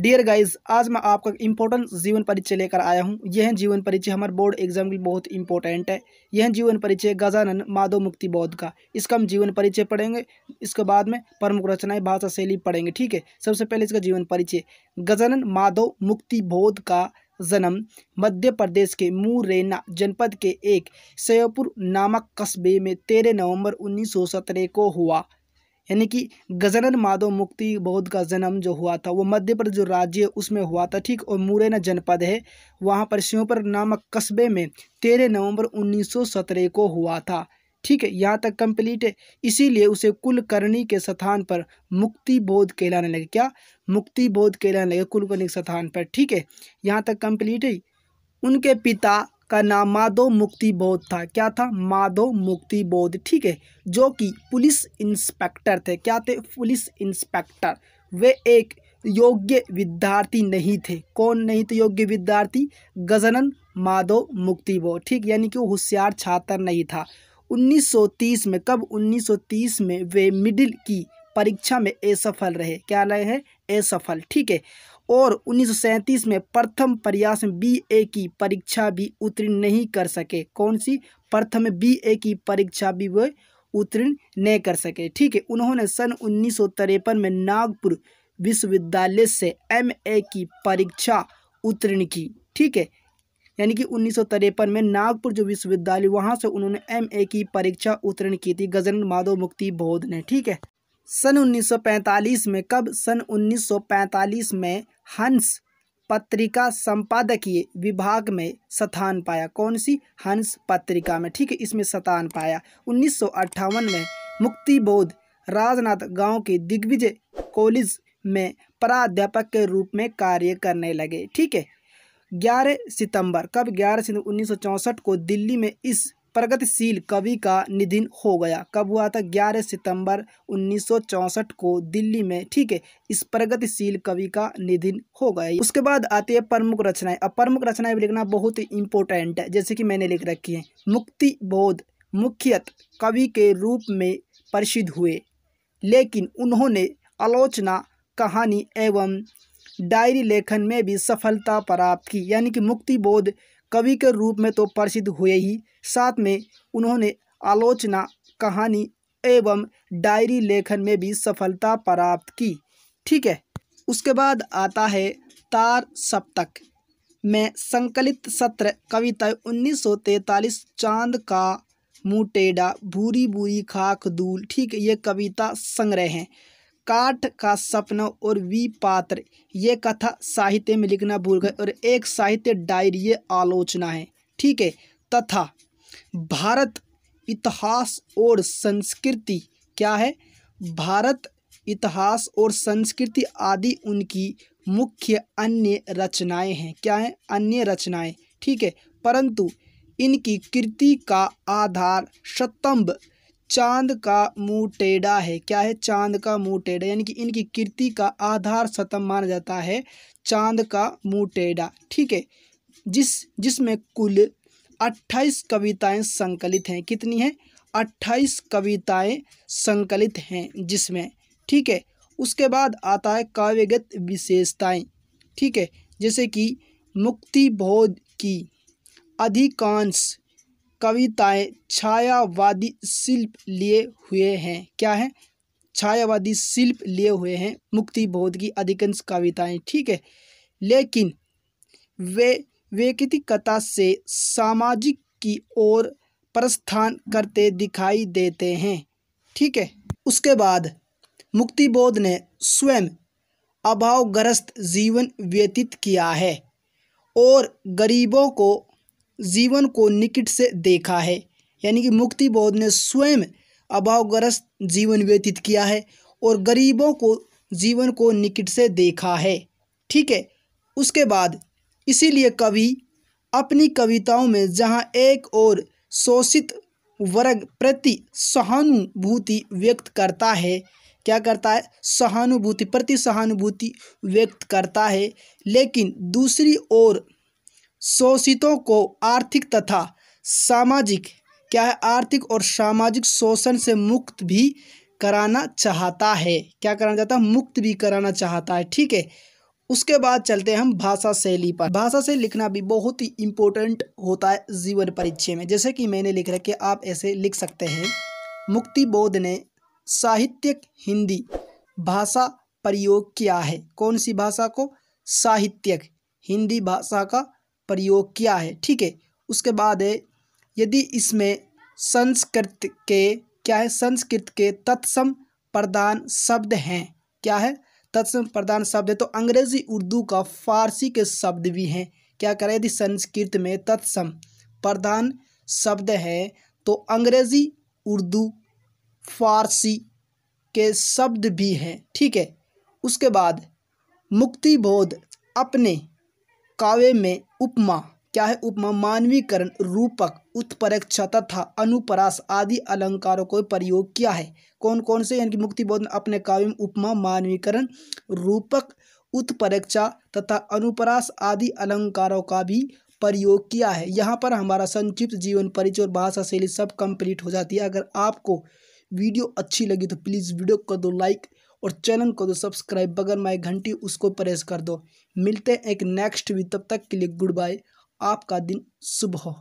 dear guys आज मैं आपका इंपॉर्टेंट जीवन परिचय लेकर आया हूँ यह जीवन परिचय हमारे बोर्ड एग्जाम के लिए बहुत इंपॉर्टेंट है यह जीवन परिचय गजानन माधव मुक्ति बौद्ध का इसका हम जीवन परिचय पढ़ेंगे इसके बाद में प्रमुख रचनाएं भाषा शैली पढ़ेंगे ठीक है सबसे पहले इसका जीवन परिचय गजानन माधव मुक्ति बौद्ध का जन्म मध्य प्रदेश के मुरैना जनपद के एक सैयपुर नामक कस्बे में तेरह नवम्बर उन्नीस को हुआ यानी कि गजनन माधव मुक्ति बौद्ध का जन्म जो हुआ था वो मध्य प्रदेश जो राज्य उसमें हुआ था ठीक और मुरैना जनपद है वहाँ पर श्योपर नामक कस्बे में तेरह नवंबर सत्रह को हुआ था ठीक है यहाँ तक कंप्लीट है इसीलिए उसे कुलकर्णी के स्थान पर मुक्ति बोध कहलाने लगे क्या मुक्ति बोध कहलाने लगे कुलकर्णी के स्थान पर ठीक है यहाँ तक कंप्लीट है उनके पिता का नाम माधो मुक्ति बोध था क्या था माधो मुक्ति बोध ठीक है जो कि पुलिस इंस्पेक्टर थे क्या थे पुलिस इंस्पेक्टर वे एक योग्य विद्यार्थी नहीं थे कौन नहीं थे योग्य विद्यार्थी गजनन माधो मुक्ति बोध ठीक यानी कि वो होशियार छात्र नहीं था 1930 में कब 1930 में वे मिडिल की परीक्षा में असफल रहे क्या रहे हैं असफल ठीक है और उन्नीस में प्रथम प्रयास में बीए की परीक्षा भी उत्तीर्ण नहीं कर सके कौन सी प्रथम बीए की परीक्षा भी वे उत्तीर्ण नहीं कर सके ठीक है उन्होंने सन उन्नीस में नागपुर विश्वविद्यालय से एमए की परीक्षा उत्तीर्ण की ठीक है यानी कि उन्नीस में नागपुर जो विश्वविद्यालय वहाँ से उन्होंने एमए की परीक्षा उत्तीर्ण की थी गजन माधव मुक्ति बोध ने ठीक है सन 1945 में कब सन 1945 में हंस पत्रिका संपादकीय विभाग में स्थान पाया कौन सी हंस पत्रिका में ठीक है इसमें स्थान पाया उन्नीस में मुक्ति बोध राजनाथ गांव के दिग्विजय कॉलेज में प्राध्यापक के रूप में कार्य करने लगे ठीक है ग्यारह सितंबर कब ग्यारह सितंबर उन्नीस को दिल्ली में इस प्रगतिशील कवि का निधन हो गया कब हुआ था 11 सितंबर 1964 को दिल्ली में ठीक है इस प्रगतिशील कवि का निधन हो गया उसके बाद आती है प्रमुख रचनाएं अब प्रमुख रचनाएं लिखना बहुत ही इंपॉर्टेंट है जैसे कि मैंने लिख रखी है मुक्ति बोध मुख्यत कवि के रूप में प्रसिद्ध हुए लेकिन उन्होंने आलोचना कहानी एवं डायरी लेखन में भी सफलता प्राप्त की यानी कि मुक्ति बोध कवि के रूप में तो प्रसिद्ध हुए ही साथ में उन्होंने आलोचना कहानी एवं डायरी लेखन में भी सफलता प्राप्त की ठीक है उसके बाद आता है तार सप्तक में संकलित सत्र कविता 1943 चांद का मुटेडा भूरी भूरी खाक दूल ठीक ये कविता संग्रह हैं काठ का सपना और वी पात्र ये कथा साहित्य में लिखना भूल गए और एक साहित्य डायरी ये आलोचना है ठीक है तथा भारत इतिहास और संस्कृति क्या है भारत इतिहास और संस्कृति आदि उनकी मुख्य अन्य रचनाएं हैं क्या है अन्य रचनाएं ठीक है परंतु इनकी कृति का आधार स्तंभ चांद का मुंह टेढ़ा है क्या है चांद का मुंह टेढ़ा यानी कि इनकी कृति का आधार सतम माना जाता है चांद का मुंह टेढ़ा ठीक है जिस जिसमें कुल अट्ठाईस कविताएं संकलित हैं कितनी हैं अट्ठाईस कविताएं संकलित हैं जिसमें ठीक है उसके बाद आता है काव्यगत विशेषताएं ठीक है जैसे कि मुक्ति बोध की अधिकांश कविताएँ छायावादी शिल्प लिए हुए हैं क्या है छायावादी शिल्प लिए हुए हैं मुक्ति बोध की अधिकांश कविताएं ठीक है लेकिन वे व्यक्तिकता से सामाजिक की ओर प्रस्थान करते दिखाई देते हैं ठीक है उसके बाद मुक्ति बोध ने स्वयं अभावग्रस्त जीवन व्यतीत किया है और गरीबों को जीवन को निकट से देखा है यानी कि मुक्ति बोध ने स्वयं अभावग्रस्त जीवन व्यतीत किया है और गरीबों को जीवन को निकट से देखा है ठीक है उसके बाद इसीलिए कवि अपनी कविताओं में जहाँ एक और शोषित वर्ग प्रति सहानुभूति व्यक्त करता है क्या करता है सहानुभूति प्रति सहानुभूति व्यक्त करता है लेकिन दूसरी ओर शोषितों को आर्थिक तथा सामाजिक क्या है आर्थिक और सामाजिक शोषण से मुक्त भी कराना चाहता है क्या कराना चाहता है मुक्त भी कराना चाहता है ठीक है उसके बाद चलते हैं हम भाषा शैली पर भाषा से लिखना भी बहुत ही इम्पोर्टेंट होता है जीवन परिचय में जैसे कि मैंने लिख रखे आप ऐसे लिख सकते हैं मुक्ति बोध ने साहित्यिक हिंदी भाषा प्रयोग किया है कौन सी भाषा को साहित्यक हिंदी भाषा का प्रयोग किया है ठीक है उसके बाद है यदि इसमें संस्कृत के क्या है संस्कृत के तत्सम प्रदान शब्द हैं क्या है तत्सम प्रदान शब्द है तो अंग्रेजी उर्दू का फारसी के शब्द भी हैं क्या करें यदि संस्कृत में तत्सम प्रधान शब्द है तो अंग्रेजी उर्दू फारसी के शब्द भी हैं ठीक है उसके बाद मुक्तिबोध अपने काव्य में उपमा क्या है उपमा मानवीकरण रूपक उत्परक्षा तथा अनुपरास आदि अलंकारों को प्रयोग किया है कौन कौन से यानी कि बोध ने अपने काव्य में उपमा मानवीकरण रूपक उत्परक्षा तथा अनुपरास आदि अलंकारों का भी प्रयोग किया है यहाँ पर हमारा संक्षिप्त जीवन परिचय और भाषा शैली सब कंप्लीट हो जाती है अगर आपको वीडियो अच्छी लगी तो प्लीज़ वीडियो कर दो लाइक और चैनल को तो सब्सक्राइब बगर माई घंटी उसको प्रेस कर दो मिलते हैं एक नेक्स्ट भी तब तक के लिए गुड बाय आपका दिन शुभ हो